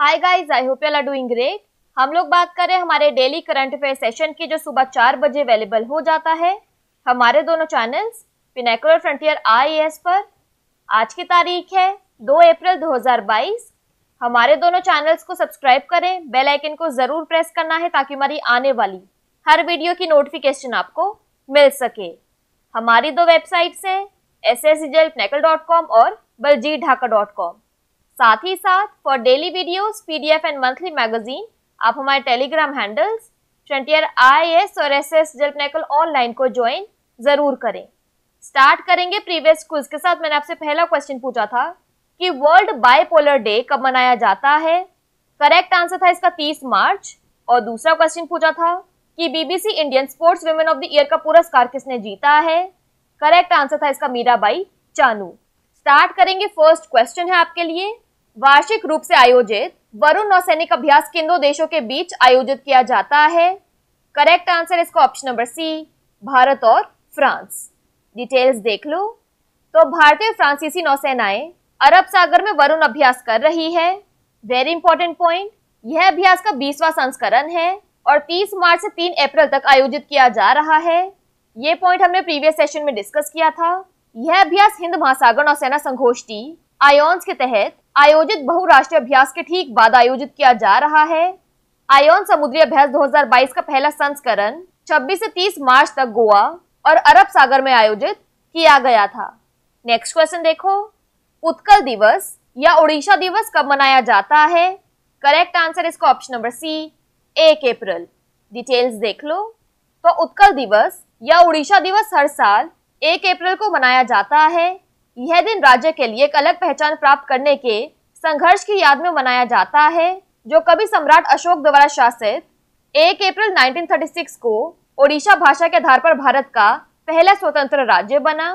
hi guys I hope you are doing great हम लोग बात करें हमारे डेली करंट अफेयर सेशन की जो सुबह चार बजे अवेलेबल हो जाता है हमारे दोनों चैनल्स पिनेकुलर फ्रंटियर आई पर आज की तारीख है 2 अप्रैल 2022 हमारे दोनों चैनल्स को सब्सक्राइब करें बेल आइकन को ज़रूर प्रेस करना है ताकि हमारी आने वाली हर वीडियो की नोटिफिकेशन आपको मिल सके हमारी दो वेबसाइट्स हैं एस एस और बलजीत ढाका डॉट कॉम साथ ही साथ for daily videos, PDF and monthly magazine आप हमारे टेलीग्राम हैंडल्स फ्रंटियर आईएएस और एसएस जल्पनेकल ऑनलाइन को ज्वाइन जरूर करें स्टार्ट करेंगे प्रीवियस क्विज के साथ मैंने आपसे पहला क्वेश्चन पूछा था कि वर्ल्ड बायपोलर डे कब मनाया जाता है करेक्ट आंसर था इसका 30 मार्च और दूसरा क्वेश्चन पूछा था कि BBC Indian sports women of the year का पुरस्कार किसने जीता है करेक्ट आंसर था इसका मीराबाई चानू स्टार्ट करेंगे फर्स्ट क्वेश्चन है आपके लिए वार्षिक रूप से आयोजित वरुण नौसैनिक अभ्यास किन दो देशों के बीच आयोजित किया जाता है करेक्ट आंसर इसका ऑप्शन नंबर सी भारत और फ्रांस डिटेल्स देख लो तो भारतीय फ्रांसीसी नौसेनाएं अरब सागर में वरुण अभ्यास कर रही है वेरी इंपॉर्टेंट पॉइंट यह अभ्यास का बीसवा संस्करण है और 30 मार्च से 3 अप्रैल तक आयोजित किया जा रहा है ये पॉइंट हमने प्रीवियस सेशन में डिस्कस किया था यह अभ्यास हिंद महासागर नौसेना संगोष्ठी आयोन्स के तहत आयोजित बहुराष्ट्रीय अभ्यास के ठीक बाद आयोजित किया जा रहा है आयोन समुद्री अभ्यास 2022 का पहला संस्करण 26 से 30 मार्च तक गोवा और अरब सागर में आयोजित किया गया था नेक्स्ट क्वेश्चन देखो उत्कल दिवस या उड़ीसा दिवस कब मनाया जाता है करेक्ट आंसर इसका ऑप्शन नंबर सी एक अप्रैल डिटेल्स देख लो तो उत्कल दिवस या उड़ीसा दिवस हर साल एक अप्रैल को मनाया जाता है यह दिन राज्य के लिए एक अलग पहचान प्राप्त करने के संघर्ष की याद में मनाया जाता है जो कभी सम्राट अशोक द्वारा शासित 1 अप्रैल 1936 को ओडिशा भाषा के आधार पर भारत का पहला स्वतंत्र राज्य बना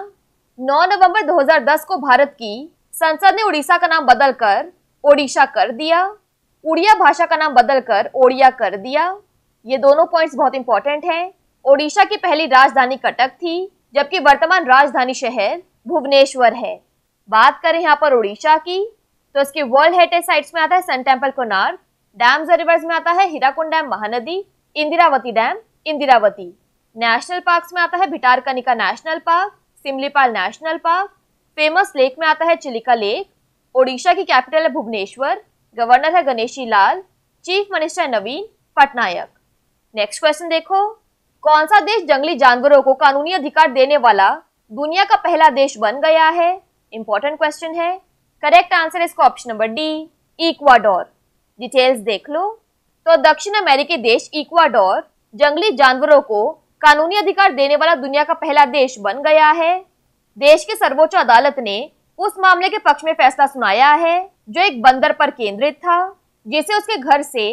9 नवंबर 2010 को भारत की संसद ने उड़ीसा का नाम बदलकर ओडिशा कर दिया उड़िया भाषा का नाम बदलकर ओडिया कर दिया ये दोनों पॉइंट्स बहुत इंपॉर्टेंट हैं ओडिशा की पहली राजधानी कटक थी जबकि वर्तमान राजधानी शहर भुवनेश्वर है बात करें यहाँ पर उड़ीसा की तो इसके वर्ल्ड हेरिटेज साइट्स में आता है सन टेम्पल कोनार डैम्स और रिवर्स में आता है Hirakud dam Mahanadi Indravati dam Indravati national park में आता है Bhitarkanika national park Similipal national park famous lake में आता है चिलिका लेक ओडिशा की कैपिटल है भुवनेश्वर गवर्नर है Ganeshi Lal chief minister Naveen Patnaik next question देखो कौन सा देश जंगली जानवरों को कानूनी अधिकार देने वाला दुनिया का पहला देश बन गया है इंपॉर्टेंट क्वेश्चन है करेक्ट आंसर इसका option number D Ecuador details देख लो तो दक्षिण अमेरिकी देश इक्वाडोर जंगली जानवरों को कानूनी अधिकार देने वाला दुनिया का पहला देश बन गया है देश की सर्वोच्च अदालत ने उस मामले के पक्ष में फैसला सुनाया है जो एक बंदर पर केंद्रित था जिसे उसके घर से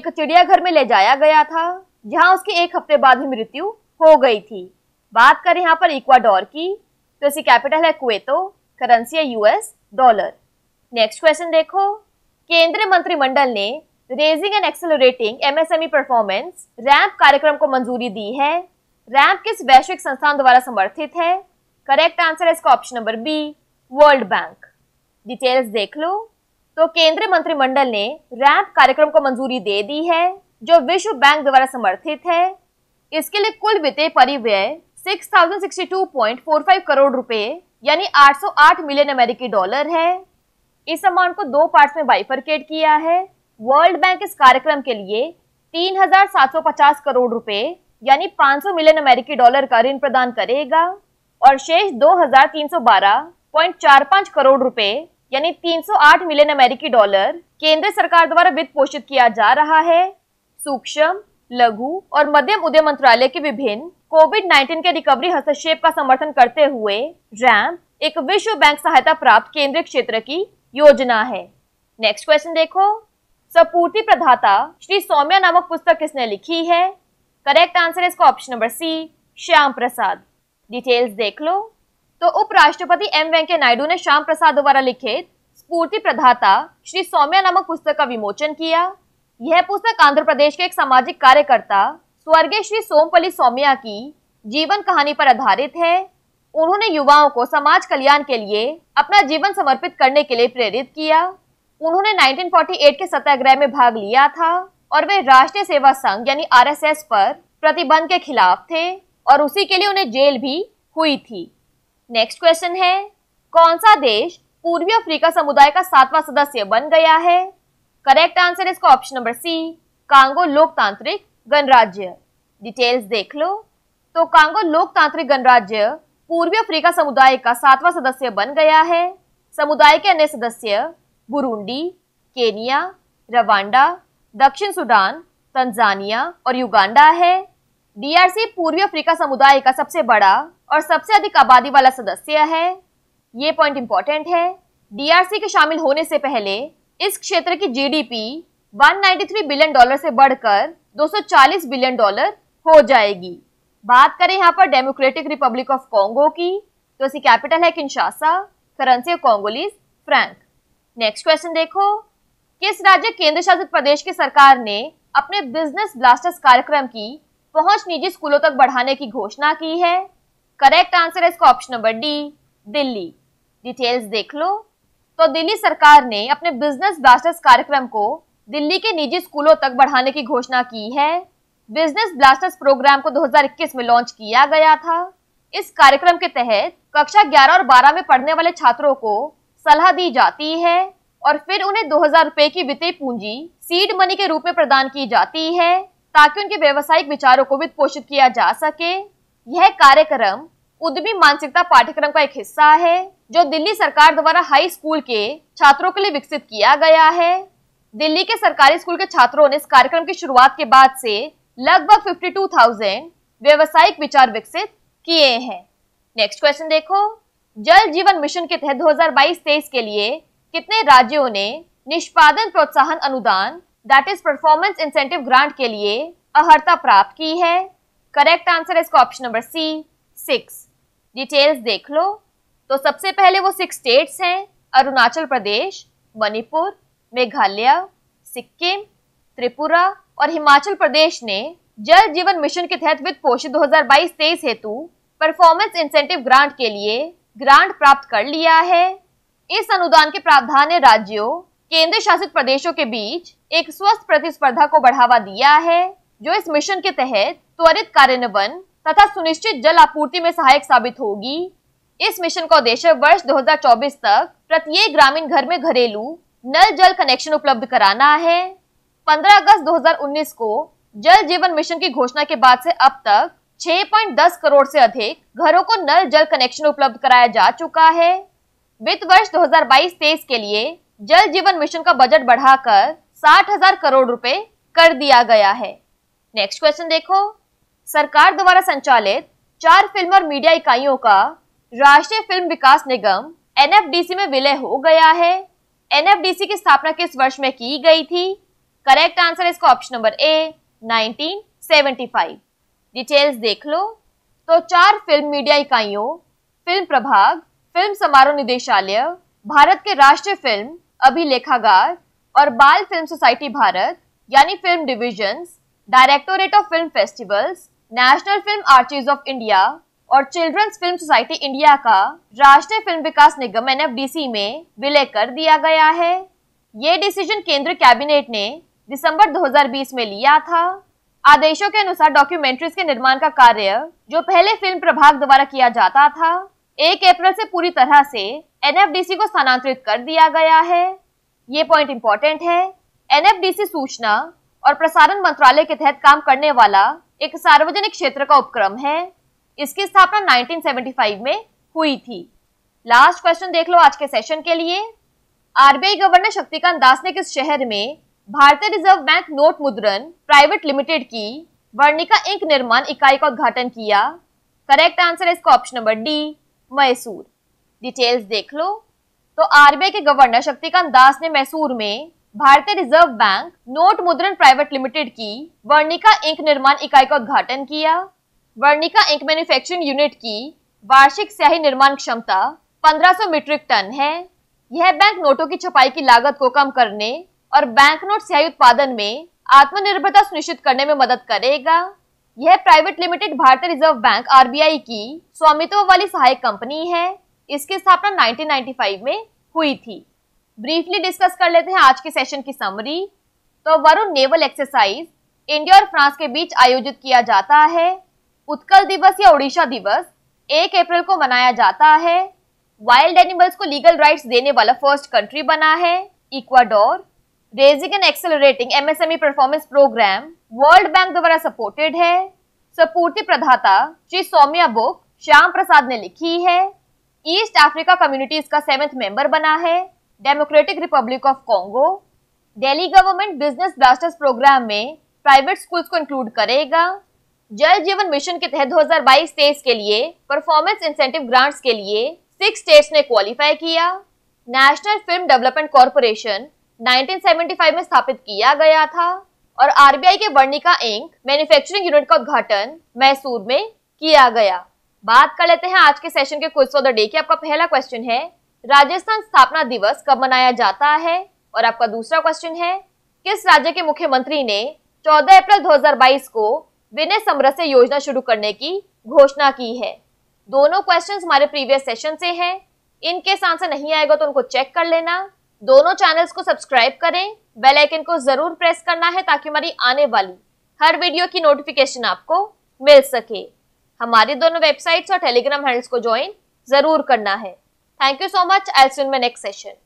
एक चिड़ियाघर में ले जाया गया था जहां उसकी एक हफ्ते बाद ही मृत्यु हो गई थी बात करें यहाँ पर इक्वाडोर की तो इसकी कैपिटल है कुएतो करेंसी है यूएस डॉलर नेक्स्ट क्वेश्चन देखो केंद्रीय मंत्रिमंडल ने raising and accelerating MSME performance RAMP कार्यक्रम को मंजूरी दी है रैंप किस वैश्विक संस्थान द्वारा समर्थित है करेक्ट आंसर है इसका option number B World Bank details देख लो तो केंद्रीय मंत्रिमंडल ने रैंप कार्यक्रम को मंजूरी दे दी है जो विश्व बैंक द्वारा समर्थित है इसके लिए कुल वित्तीय परिव्यय 6062.45 करोड़ रुपए यानी 808 मिलियन अमेरिकी डॉलर है इस अमाउंट को दो पार्ट्स में बाइफरकेट किया है वर्ल्ड बैंक इस कार्यक्रम के लिए 3750 करोड़ रुपए यानी 500 मिलियन अमेरिकी डॉलर का ऋण प्रदान करेगा और शेष 2312.45 करोड़ रुपए यानी 308 मिलियन अमेरिकी डॉलर केंद्र सरकार द्वारा वित्त पोषित किया जा रहा है सूक्ष्म लघु और मध्यम उद्यम मंत्रालय के विभिन्न कोविड 19 के रिकवरी हस्तक्षेप का समर्थन करते हुए रैम एक विश्व बैंक सहायता प्राप्त केंद्रीय क्षेत्र की योजना है नेक्स्ट क्वेश्चन देखो सपूर्ति प्रधाता श्री सौम्या नामक पुस्तक किसने लिखी है करेक्ट आंसर है इसका option number C Shyam Prasad details देख लो तो उपराष्ट्रपति एम वेंकैया नायडू ने श्याम प्रसाद द्वारा लिखित स्फूर्ति प्रधाता श्री सौम्या नामक पुस्तक का विमोचन किया यह पुस्तक आंध्र प्रदेश के एक सामाजिक कार्यकर्ता स्वर्गीय श्री सोमपली सौम्या की जीवन कहानी पर आधारित है उन्होंने युवाओं को समाज कल्याण के लिए अपना जीवन समर्पित करने के लिए प्रेरित किया उन्होंने 1948 के सत्याग्रह में भाग लिया था और वे राष्ट्रीय सेवा संघ यानी आरएसएस पर प्रतिबंध के खिलाफ थे और उसी के लिए उन्हें जेल भी हुई थी नेक्स्ट क्वेश्चन है कौन सा देश पूर्वी अफ्रीका समुदाय का सातवां सदस्य बन गया है करेक्ट आंसर इसका ऑप्शन नंबर सी कांगो लोकतांत्रिक गणराज्य डिटेल्स देख लो तो कांगो लोकतांत्रिक गणराज्य पूर्वी अफ्रीका समुदाय का सातवां सदस्य बन गया है समुदाय के अन्य सदस्य बुरुंडी केनिया रवांडा दक्षिण सूडान तंजानिया और युगांडा है डीआरसी पूर्वी अफ्रीका समुदाय का सबसे बड़ा और सबसे अधिक आबादी वाला सदस्य है ये पॉइंट इंपॉर्टेंट है डीआरसी के शामिल होने से पहले इस क्षेत्र की जीडीपी 193 बिलियन डॉलर से बढ़कर 240 बिलियन डॉलर हो जाएगी बात करें यहाँ पर डेमोक्रेटिक रिपब्लिक ऑफ कॉन्गो की तो इसकी कैपिटल है Kinshasa currency Congolese franc next question देखो किस राज्य केंद्र शासित प्रदेश की सरकार ने अपने बिजनेस ब्लास्टर्स कार्यक्रम की पहुंच निजी स्कूलों तक बढ़ाने की घोषणा की है करेक्ट आंसर है इसका option number D Delhi details देख लो तो दिल्ली सरकार ने अपने बिजनेस ब्लास्टर्स कार्यक्रम को दिल्ली के निजी स्कूलों तक बढ़ाने की घोषणा की है बिजनेस ब्लास्टर्स प्रोग्राम को 2021 में लॉन्च किया गया था इस कार्यक्रम के तहत कक्षा 11 और 12 में पढ़ने वाले छात्रों को सलाह दी जाती है और फिर उन्हें दो हजार की वित्तीय पूंजी सीड मनी के रूप में प्रदान की जाती है ताकि उनके व्यवसायिक विचारों को वित्त पोषित किया जा सके यह कार्यक्रम उद्यमी मानसिकता पाठ्यक्रम का एक हिस्सा है जो दिल्ली सरकार द्वारा हाई स्कूल के छात्रों के लिए विकसित किया गया है दिल्ली के सरकारी स्कूल के छात्रों ने इस कार्यक्रम की शुरुआत के बाद से लगभग 52,000 व्यवसायिक विचार विकसित किए हैं नेक्स्ट क्वेश्चन देखो जल जीवन मिशन के तहत 2022 हजार के लिए कितने राज्यों ने निष्पादन प्रोत्साहन अनुदान that is performance incentive grant के लिए अहर्ता प्राप्त की है करेक्ट आंसर है इसका option number C six details देख लो तो सबसे पहले वो सिक्स स्टेट्स हैं अरुणाचल प्रदेश मणिपुर मेघालय सिक्किम त्रिपुरा और हिमाचल प्रदेश ने जल जीवन मिशन के तहत वित्त पोषित 2022-23 हेतु परफॉर्मेंस इंसेंटिव ग्रांट के लिए ग्रांट प्राप्त कर लिया है इस अनुदान के प्रावधान ने राज्यों केंद्र शासित प्रदेशों के बीच एक स्वस्थ प्रतिस्पर्धा को बढ़ावा दिया है जो इस मिशन के तहत त्वरित कार्यान्वयन तथा सुनिश्चित जल आपूर्ति में सहायक साबित होगी इस मिशन का उद्देश्य वर्ष 2024 तक प्रत्येक ग्रामीण घर में घरेलू नल जल कनेक्शन उपलब्ध कराना है 15 अगस्त 2019 को जल जीवन मिशन की घोषणा के बाद से अब तक 6.10 करोड़ से अधिक घरों को नल जल कनेक्शन उपलब्ध कराया जा चुका है वित्त वर्ष 2022-23 के लिए जल जीवन मिशन का बजट बढ़ाकर हजार करोड़ रुपए कर दिया गया है नेक्स्ट क्वेश्चन देखो सरकार द्वारा संचालित चार फिल्म और मीडिया इकाइयों का राष्ट्रीय फिल्म विकास निगम एनएफडीसी में विलय हो गया है एनएफडीसी की स्थापना किस वर्ष में की गई थी करेक्ट आंसर इसका ऑप्शन नंबर ए 1975 डिटेल्स देख लो तो चार फिल्म मीडिया इकाइयों फिल्म प्रभाग फिल्म समारोह निदेशालय भारत के राष्ट्रीय फिल्म अभिलेखागार और बाल फिल्म सोसाइटी भारत यानी film divisions directorate of film festivals national film archives of India और चिल्ड्रंस फिल्म सोसाइटी इंडिया का राष्ट्रीय फिल्म विकास निगम एन में विलय कर दिया गया है ये डिसीजन केंद्र कैबिनेट ने दिसंबर 2020 में लिया था आदेशों के अनुसार डॉक्यूमेंट्रीज के निर्माण का कार्य जो पहले फिल्म प्रभाग द्वारा किया जाता था एक अप्रैल से पूरी तरह से एन को स्थानांतरित कर दिया गया है ये पॉइंट इंपॉर्टेंट है एन सूचना और प्रसारण मंत्रालय के तहत काम करने वाला एक सार्वजनिक क्षेत्र का उपक्रम है इसकी स्थापना 1975 में हुई थी लास्ट क्वेश्चन देख लो आज के सेशन के लिए आरबीआई गवर्नर शक्तिकांत दास ने किस शहर में भारतीय रिजर्व बैंक नोट मुद्रण प्राइवेट लिमिटेड की वर्णिका इंक निर्माण इकाई का उद्घाटन किया करेक्ट आंसर है इसका option number D Mysore details देख लो तो आरबीआई के गवर्नर शक्तिकांत दास ने मैसूर में भारतीय रिजर्व बैंक नोट मुद्रण प्राइवेट लिमिटेड की वर्णिका इंक निर्माण इकाई का उद्घाटन किया वर्णिका इंक मैन्युफैक्चरिंग यूनिट की वार्षिक स्याही निर्माण क्षमता 1500 मीट्रिक टन है यह बैंक नोटों की छपाई की लागत को कम करने और बैंक नोट स्याही उत्पादन में आत्मनिर्भरता सुनिश्चित करने में मदद करेगा यह प्राइवेट लिमिटेड भारतीय रिजर्व बैंक आरबीआई की स्वामित्व वाली सहायक कंपनी है इसकी स्थापना 1995 में हुई थी ब्रीफली डिस्कस कर लेते हैं आज के सेशन की समरी तो वरुण नेवल एक्सरसाइज इंडिया और फ्रांस के बीच आयोजित किया जाता है उत्कल दिवस या उड़ीसा दिवस एक अप्रैल को मनाया जाता है वाइल्ड एनिमल्स को लीगल राइट्स देने वाला फर्स्ट कंट्री बना है Ecuador raising and accelerating MSME performance programme World Bank द्वारा सपोर्टेड है सपूर्ति प्रधाता श्री सौम्या बुक श्याम प्रसाद ने लिखी है ईस्ट अफ्रीका कम्युनिटीज का सेवेंथ मेंबर बना है democratic republic of Congo Delhi government business blasters programme में प्राइवेट स्कूल्स को इंक्लूड करेगा जल जीवन मिशन के तहत 2022 तेईस के लिए परफॉर्मेंस इंसेंटिव ग्रांट्स के लिए सिक्स स्टेट्स ने क्वालिफाई किया नेशनल फिल्म डेवलपमेंट कॉरपोरेशन 1975 में स्थापित किया गया था और आरबीआई के वर्णिका इंक मैन्युफैक्चरिंग यूनिट का उद्घाटन मैसूर में किया गया बात कर लेते हैं आज के सेशन के कुछ फॉर डे की आपका पहला क्वेश्चन है राजस्थान स्थापना दिवस कब मनाया जाता है और आपका दूसरा क्वेश्चन है किस राज्य के मुख्यमंत्री ने 14 अप्रैल 2022 को विनय समरस्य योजना शुरू करने की घोषणा की है दोनों क्वेश्चंस हमारे प्रीवियस सेशन से हैं इनकेस आंसर नहीं आएगा तो उनको चेक कर लेना दोनों चैनल्स को सब्सक्राइब करें बेल आइकन को जरूर प्रेस करना है ताकि हमारी आने वाली हर वीडियो की नोटिफिकेशन आपको मिल सके हमारी दोनों वेबसाइट्स और टेलीग्राम हैंडल्स को ज्वाइन जरूर करना है थैंक यू सो मच एल्सून में नेक्स्ट सेशन